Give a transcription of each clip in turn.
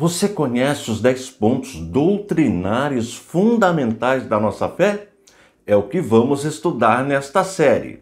Você conhece os 10 pontos doutrinários fundamentais da nossa fé? É o que vamos estudar nesta série.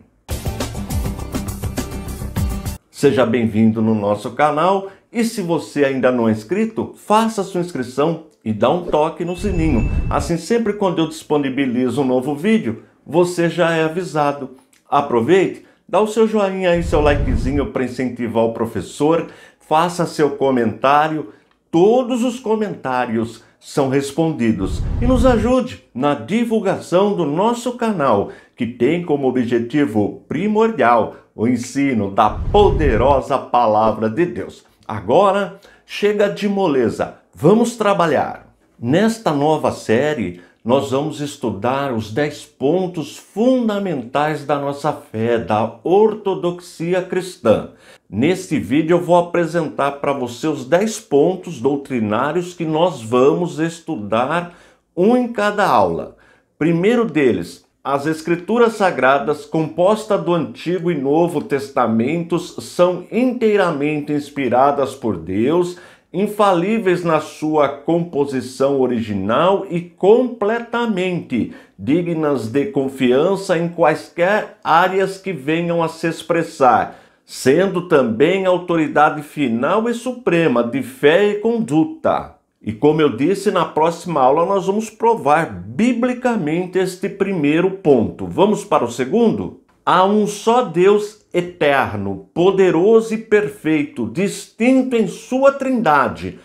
Seja bem-vindo no nosso canal e se você ainda não é inscrito, faça sua inscrição e dá um toque no sininho. Assim, sempre quando eu disponibilizo um novo vídeo, você já é avisado. Aproveite, dá o seu joinha e seu likezinho para incentivar o professor, faça seu comentário todos os comentários são respondidos e nos ajude na divulgação do nosso canal, que tem como objetivo primordial o ensino da poderosa palavra de Deus. Agora, chega de moleza, vamos trabalhar. Nesta nova série, nós vamos estudar os dez pontos fundamentais da nossa fé, da ortodoxia cristã. Neste vídeo eu vou apresentar para você os dez pontos doutrinários que nós vamos estudar, um em cada aula. Primeiro deles, as escrituras sagradas, composta do Antigo e Novo Testamentos, são inteiramente inspiradas por Deus infalíveis na sua composição original e completamente dignas de confiança em quaisquer áreas que venham a se expressar, sendo também autoridade final e suprema de fé e conduta. E como eu disse, na próxima aula nós vamos provar biblicamente este primeiro ponto. Vamos para o segundo? Há um só Deus eterno, poderoso e perfeito, distinto em sua trindade,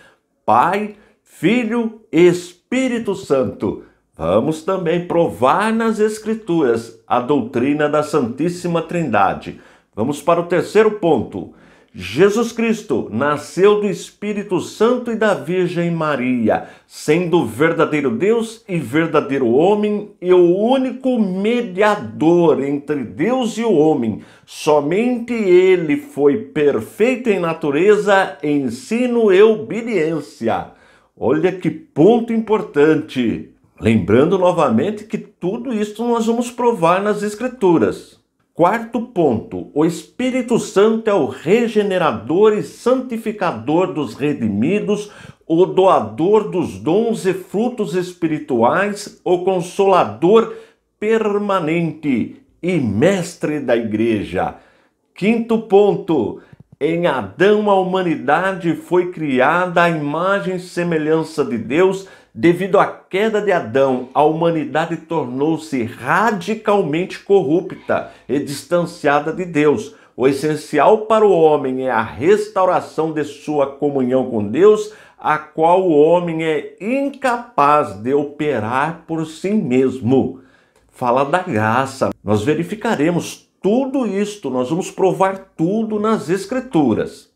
Pai, Filho e Espírito Santo. Vamos também provar nas Escrituras a doutrina da Santíssima Trindade. Vamos para o terceiro ponto. Jesus Cristo nasceu do Espírito Santo e da Virgem Maria, sendo verdadeiro Deus e verdadeiro homem e o único mediador entre Deus e o homem. Somente ele foi perfeito em natureza, ensino e obediência. Olha que ponto importante! Lembrando novamente que tudo isso nós vamos provar nas Escrituras. Quarto ponto, o Espírito Santo é o regenerador e santificador dos redimidos, o doador dos dons e frutos espirituais, o consolador permanente e mestre da igreja. Quinto ponto, em Adão a humanidade foi criada à imagem e semelhança de Deus Devido à queda de Adão, a humanidade tornou-se radicalmente corrupta e distanciada de Deus. O essencial para o homem é a restauração de sua comunhão com Deus, a qual o homem é incapaz de operar por si mesmo. Fala da graça. Nós verificaremos tudo isto, nós vamos provar tudo nas Escrituras.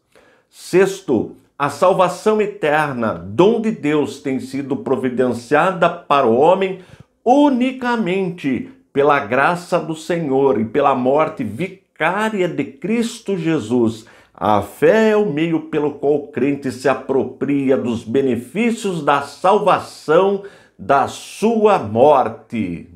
Sexto, a salvação eterna, dom de Deus, tem sido providenciada para o homem unicamente pela graça do Senhor e pela morte vicária de Cristo Jesus. A fé é o meio pelo qual o crente se apropria dos benefícios da salvação da sua morte.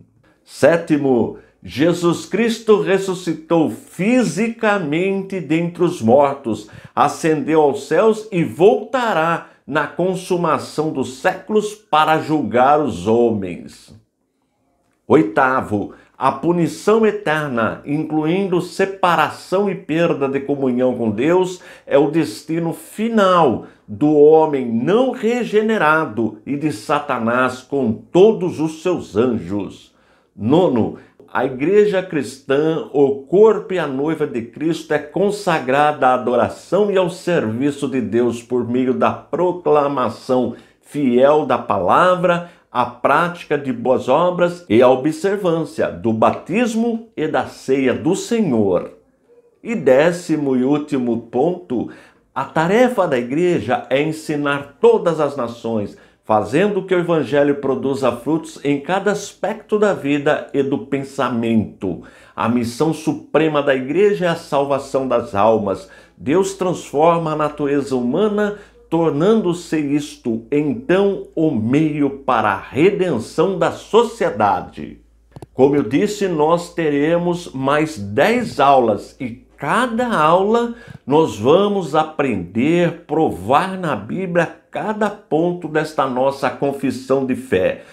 Sétimo, Jesus Cristo ressuscitou fisicamente dentre os mortos, ascendeu aos céus e voltará na consumação dos séculos para julgar os homens. Oitavo, a punição eterna, incluindo separação e perda de comunhão com Deus, é o destino final do homem não regenerado e de Satanás com todos os seus anjos. Nono, a igreja cristã, o corpo e a noiva de Cristo, é consagrada à adoração e ao serviço de Deus por meio da proclamação fiel da palavra, a prática de boas obras e a observância do batismo e da ceia do Senhor. E décimo e último ponto, a tarefa da igreja é ensinar todas as nações fazendo que o Evangelho produza frutos em cada aspecto da vida e do pensamento. A missão suprema da Igreja é a salvação das almas. Deus transforma a natureza humana, tornando-se isto então o meio para a redenção da sociedade. Como eu disse, nós teremos mais 10 aulas e cada aula nós vamos aprender, provar na Bíblia cada ponto desta nossa confissão de fé.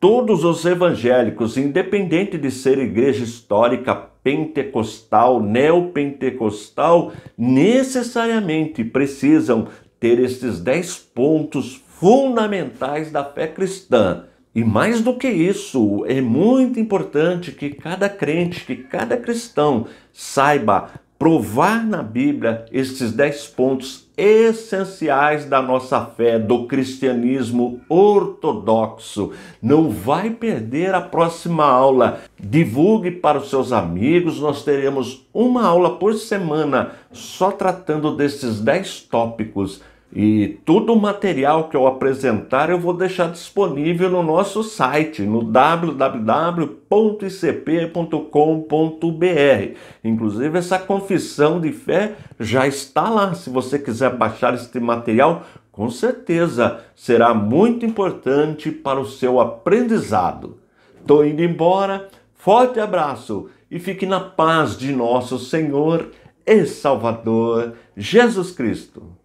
Todos os evangélicos, independente de ser igreja histórica, pentecostal, neopentecostal, necessariamente precisam ter esses dez pontos fundamentais da fé cristã. E mais do que isso, é muito importante que cada crente, que cada cristão saiba provar na Bíblia esses dez pontos essenciais da nossa fé, do cristianismo ortodoxo. Não vai perder a próxima aula. Divulgue para os seus amigos, nós teremos uma aula por semana só tratando desses dez tópicos. E todo o material que eu apresentar eu vou deixar disponível no nosso site, no www.icp.com.br. Inclusive, essa confissão de fé já está lá. Se você quiser baixar este material, com certeza será muito importante para o seu aprendizado. Estou indo embora, forte abraço e fique na paz de nosso Senhor e Salvador Jesus Cristo.